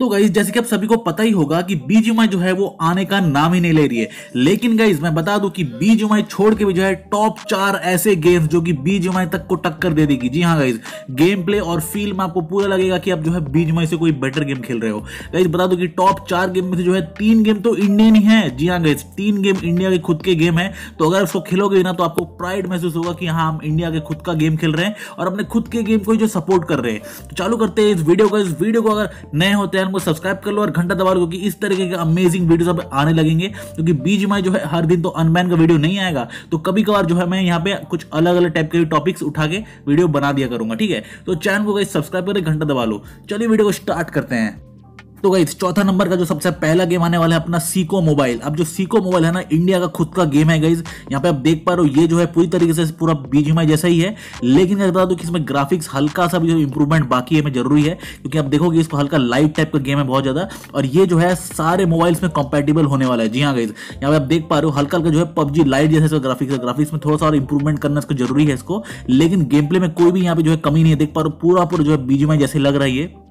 तो गाइज जैसे कि आप सभी को पता ही होगा कि बीजीएमआई जो है वो आने का नाम ही नहीं ले रही है लेकिन गाइज मैं बता दूं कि बीजीएमआई छोड़ के भी जो है टॉप चार ऐसे गेम्स जो कि बीजीएमआई तक को टक्कर दे देगी जी हाँ गाइज गेम प्ले और फील में आपको पूरा लगेगा कि आप जो है बीजीएमआई से कोई बेटर गेम खेल रहे हो गाइज बता दो कि टॉप चार गेम में से जो है तीन गेम तो इंडियन ही है जी हाँ गाइज तीन गेम इंडिया के खुद के गेम है तो अगर उसको खेलोगे ना तो आपको प्राइड महसूस होगा कि हाँ हम इंडिया के खुद का गेम खेल रहे हैं और अपने खुद के गेम को जो सपोर्ट कर रहे हैं तो चालू करते हैं इस वीडियो को इस वीडियो को अगर नए होते हैं चैनल को सब्सक्राइब कर लो और घंटा दबा लो क्योंकि इस तरीके के अमेजिंग वीडियो अब आने लगेंगे क्योंकि बीच में जो है हर दिन तो अनबैन का वीडियो नहीं आएगा तो कभी कभार जो है मैं यहाँ पे कुछ अलग अलग टाइप के टॉपिक्स उठा के वीडियो बना दिया करूंगा ठीक है तो चैनल को सब्सक्राइब करें घंटा दबा लो चलिए वीडियो को स्टार्ट करते हैं तो गई चौथा नंबर का जो सबसे पहला गेम आने वाला है अपना सीको मोबाइल अब जो सीको मोबाइल है ना इंडिया का खुद का गेम है गाइज यहाँ पे आप देख पा रहे हो ये जो है पूरी तरीके से पूरा बीजीएमआई जैसा ही है लेकिन बता दूँ कि इसमें ग्राफिक्स हल्का सा भी इंप्रूवमेंट बाकी है में जरूरी है क्योंकि आप देखोगे इसको हल्का लाइट टाइप का गेम है बहुत ज्यादा और ये जो है सारे मोबाइल्स में कंपेटेबल होने वाला है जी हाँ गाइज यहाँ पे आप देख पा रहे हो हल्का हल्का जो है पबजी लाइट जैसे ग्राफिक्स है ग्राफिक्स में थोड़ा सा और इंप्रूवमेंट करना इसको जरूरी है इसको लेकिन गेम प्ले में कोई भी यहाँ पे जो है कमी नहीं है देख पा रहे हो पूरा पूरा जो है बीजीएमआई जैसे लग रही है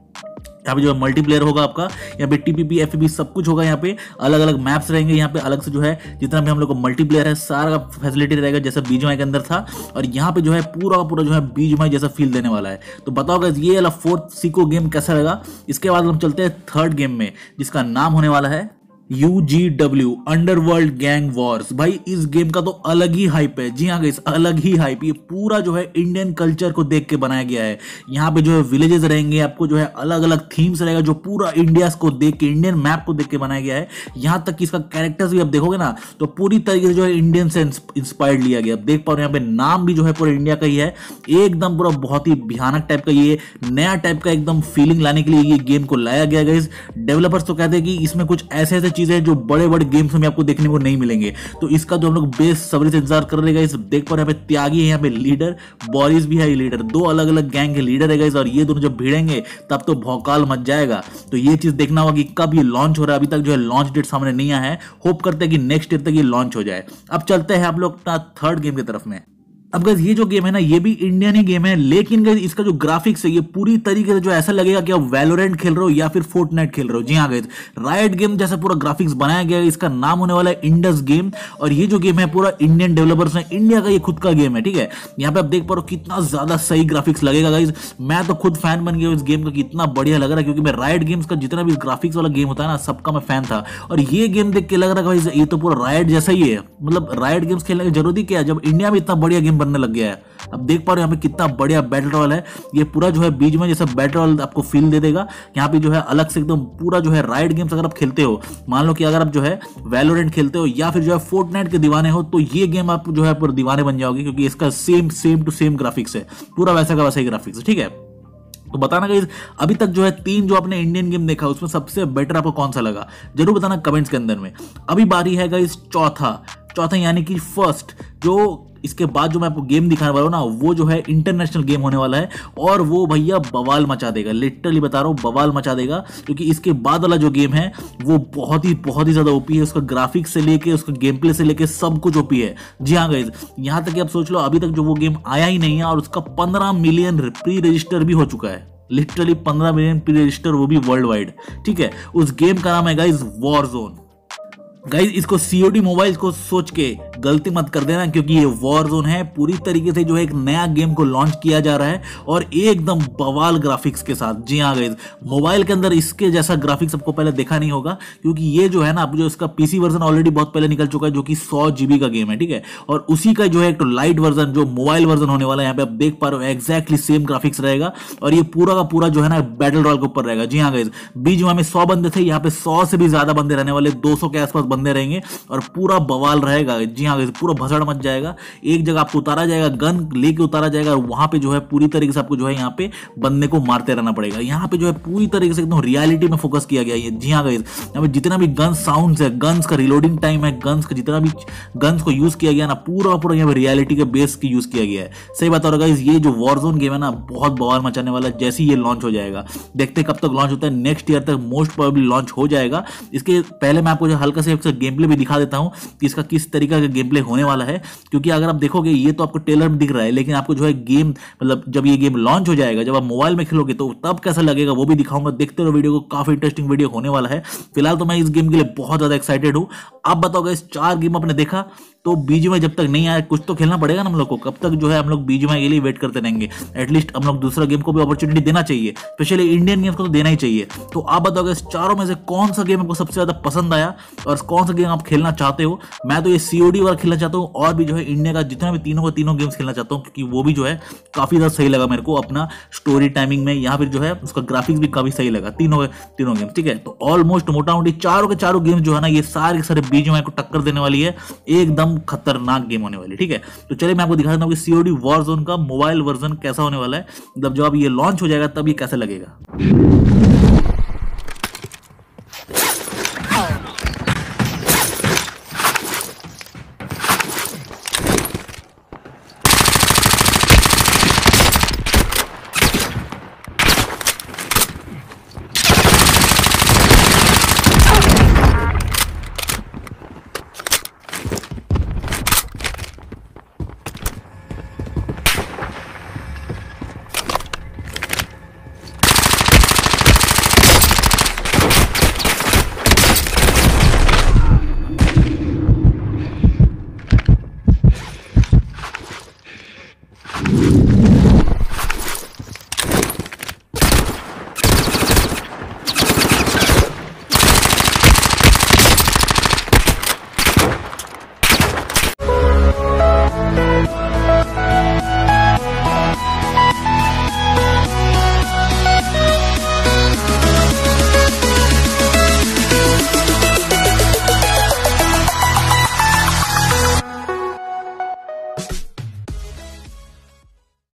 यहाँ पे जो मल्टीप्लेयर होगा आपका यहाँ पे टीपीपी एफपीपी सब कुछ होगा यहाँ पे अलग अलग मैप्स रहेंगे यहाँ पे अलग से जो है जितना भी हम लोग को मल्टीप्लेयर है सारा फैसिलिटी रहेगा जैसा बीजमाई के अंदर था और यहाँ पे जो है पूरा पूरा जो है बीजमाई जैसा फील देने वाला है तो बताओ ये अला फोर्थ सीको गेम कैसा लगा इसके बाद हम चलते हैं थर्ड गेम में जिसका नाम होने वाला है U G W underworld gang wars भाई इस गेम का तो अलग ही हाइप है जी हाँ गई अलग ही हाइप ये पूरा जो है इंडियन कल्चर को देख के बनाया गया है यहाँ पे जो है विलेजेस रहेंगे आपको जो है अलग अलग थीम्स रहेगा जो पूरा इंडिया को देख के इंडियन मैप को देख के बनाया गया है यहाँ तक कि इसका कैरेक्टर्स भी आप देखोगे ना तो पूरी तरीके से जो है इंडियन से इंस्पायर्ड लिया गया देख पा रहे हो यहाँ पे नाम भी जो है पूरा इंडिया का ही है एकदम पूरा बहुत ही भयानक टाइप का ये नया टाइप का एकदम फीलिंग लाने के लिए ये गेम को लाया गया गई डेवलपर्स तो कहते हैं कि इसमें कुछ ऐसे ऐसे चीज़ें जो बड़े बड़े गेम्स में आपको देखने को नहीं मिलेंगे तो इसका जो तो हम लोग बेस सबरी से इंतजार कर रहे इस देख पर यहाँ पे त्यागी है यहाँ पे लीडर बॉरिस भी है लीडर दो अलग अलग गैंग के लीडर है और ये दोनों जब भिड़ेंगे तब तो भौकाल मच जाएगा तो ये चीज़ देखना होगा कि कब ये लॉन्च हो रहा है अभी तक जो है लॉन्च डेट सामने नहीं आया है होप करते हैं कि नेक्स्ट ईयर तक ये लॉन्च हो जाए अब चलते हैं आप लोग अपना थर्ड गेम की तरफ में अब गैस ये जो गेम है ना ये भी इंडियन ही गेम है लेकिन गैस इसका जो ग्राफिक्स है ये पूरी तरीके से जो ऐसा लगेगा कि आप वेलोरेंट खेल रहे हो या फिर फोर्टनाइट खेल रहे हो जी हाँ गैस राइट गेम जैसा पूरा ग्राफिक्स बनाया गया है इसका नाम होने वाला है इंडस गेम और ये जो गेम है पूरा इंडियन डेवलपर्स है इंडिया का ये खुद का गेम है ठीक है यहाँ पे आप देख पा रहे हो कितना ज्यादा सही ग्राफिक्स लगेगा गाइज मैं तो खुद फैन बन गया इस गेम का कितना बढ़िया लग रहा है क्योंकि मैं राइट गेम्स का जितना भी ग्राफिक्स वाला गेम होता है ना सबका मैं फैन था और ये गेम देख के लग रहा है ये तो पूरा राइट जैसा ही है मतलब राइट गेम्स खेलने की जरूरत ही क्या जब इंडिया में इतना बढ़िया गेम बनने लग गया है अब देख पा रहे हो यहाँ पे कितना बढ़िया बैटल रॉयल है ये पूरा जो है बीच में जैसा बैटल रॉयल आपको फील दे देगा यहाँ पे जो है अलग से एकदम पूरा जो है राइड गेम्स अगर आप खेलते हो मान लो कि अगर आप जो है वैलोरेंट खेलते हो या फिर जो है फोर्ट के दीवाने हो तो ये गेम आप जो है दीवाने बन जाओगे क्योंकि इसका same same to same graphics है पूरा वैसा का वैसा ही ग्राफिक्स ठीक है तो बताना गाइज अभी तक जो है तीन जो आपने इंडियन गेम देखा उसमें सबसे बेटर आपको कौन सा लगा जरूर बताना कमेंट्स के अंदर में अभी बारी है गाइज चौथा चौथा यानी कि फर्स्ट जो इसके बाद जो मैं आपको गेम दिखाने वाला हूँ ना वो जो है इंटरनेशनल गेम होने वाला है और वो भैया बवाल मचा देगा लिटरली बता रहा हूँ बवाल मचा देगा क्योंकि इसके बाद वाला जो गेम है वो बहुत ही बहुत ही ज़्यादा ओपी है उसका ग्राफिक्स से लेके उसका गेम प्ले से लेके सब कुछ ओपी है जी हाँ गई यहाँ तक कि आप सोच लो अभी तक जो वो गेम आया ही नहीं है और उसका पंद्रह मिलियन प्री रजिस्टर भी हो चुका है लिटरली पंद्रह मिलियन प्री रजिस्टर वो भी वर्ल्ड वाइड ठीक है उस गेम का नाम है गाइज वॉर जोन गाइज इसको सीओडी मोबाइल को सोच के गलती मत कर देना क्योंकि ये वॉर जोन है पूरी तरीके से जो है एक नया गेम को लॉन्च किया जा रहा है और एकदम बवाल ग्राफिक्स के साथ जी हाँ गाइज मोबाइल के अंदर इसके जैसा ग्राफिक्स आपको पहले देखा नहीं होगा क्योंकि ये जो है ना जो इसका पीसी वर्जन ऑलरेडी बहुत पहले निकल चुका है जो कि सौ जीबी का गेम है ठीक है और उसी का जो है एक तो लाइट वर्जन जो मोबाइल वर्जन होने वाला है यहाँ पे आप देख पा रहे हो एक्जैक्टली सेम ग्राफिक्स रहेगा और ये पूरा का पूरा जो है ना बैटल रॉयल के ऊपर रहेगा जी हाँ गाइज बीच में हमें सौ बंदे थे यहाँ पे सौ से भी ज्यादा बंदे रहने वाले दो के आसपास बंदे रहेंगे और पूरा बवाल रहेगा जी हाँ पूरा भसड़ मच जाएगा एक जगह आपको उतारा जाएगा गन लेके उतारा जाएगा और वहां पे जो है पूरी तरीके से आपको जो है यहाँ पे बंदे को मारते रहना पड़ेगा यहाँ पे जो है पूरी तरीके से एकदम रियलिटी में फोकस किया गया है जी हाँ गई यहाँ पे जितना भी गन साउंड है गन्स का रिलोडिंग टाइम है गन्स का जितना भी गन्स को यूज़ किया गया ना पूरा पूरा यहाँ पे रियलिटी के बेस की यूज़ किया गया है सही बता रहा गाइज ये जो वॉर जोन गेम है ना बहुत बवाल मचाने वाला है जैसे ही ये लॉन्च हो जाएगा देखते कब तक लॉन्च होता है नेक्स्ट ईयर तक मोस्ट प्रोबेबली लॉन्च हो जाएगा इसके पहले मैं आपको जो हल्का से एक इसका गेम प्ले भी दिखा देता हूँ कि इसका किस तरीका का गेम प्ले होने वाला है क्योंकि अगर आप देखोगे ये तो आपको टेलर में दिख रहा है लेकिन आपको जो है गेम मतलब जब ये गेम लॉन्च हो जाएगा जब आप मोबाइल में खेलोगे तो तब कैसा लगेगा वो भी दिखाऊंगा देखते रहो वीडियो को काफ़ी इंटरेस्टिंग वीडियो होने वाला है फिलहाल तो मैं इस गेम के लिए बहुत ज़्यादा एक्साइटेड हूँ आप बताओगे इस चार गेम आपने देखा तो बीजू में जब तक नहीं आया कुछ तो खेलना पड़ेगा ना हम लोग को कब तक जो है हम लोग बीजू में के लिए वेट करते रहेंगे एटलीस्ट हम लोग दूसरा गेम को भी अपॉर्चुनिटी देना चाहिए स्पेशली इंडियन गेम्स को तो देना ही चाहिए तो आप बताओगे इस चारों में से कौन सा गेम आपको सबसे ज़्यादा पसंद आया और कौन सा गेम आप खेलना चाहते हो मैं तो ये सी ओ वाला खेलना चाहता हूँ और भी जो है इंडिया का जितना भी तीनों का तीनों गेम्स खेलना चाहता हूँ क्योंकि वो भी जो है काफ़ी ज़्यादा सही लगा मेरे को अपना स्टोरी टाइमिंग में या फिर जो है उसका ग्राफिक्स भी काफ़ी सही लगा तीनों तीनों गेम्स ठीक है तो ऑलमोस्ट मोटा मोटी चारों के चारों गेम्स जो है ना ये सारे सारे बीच में टक्कर देने वाली है एकदम खतरनाक गेम होने वाली ठीक है तो चलिए मैं आपको दिखा देता हूँ कि सीओडी वॉर जोन का मोबाइल वर्जन कैसा होने वाला है मतलब जब ये लॉन्च हो जाएगा तब ये कैसा लगेगा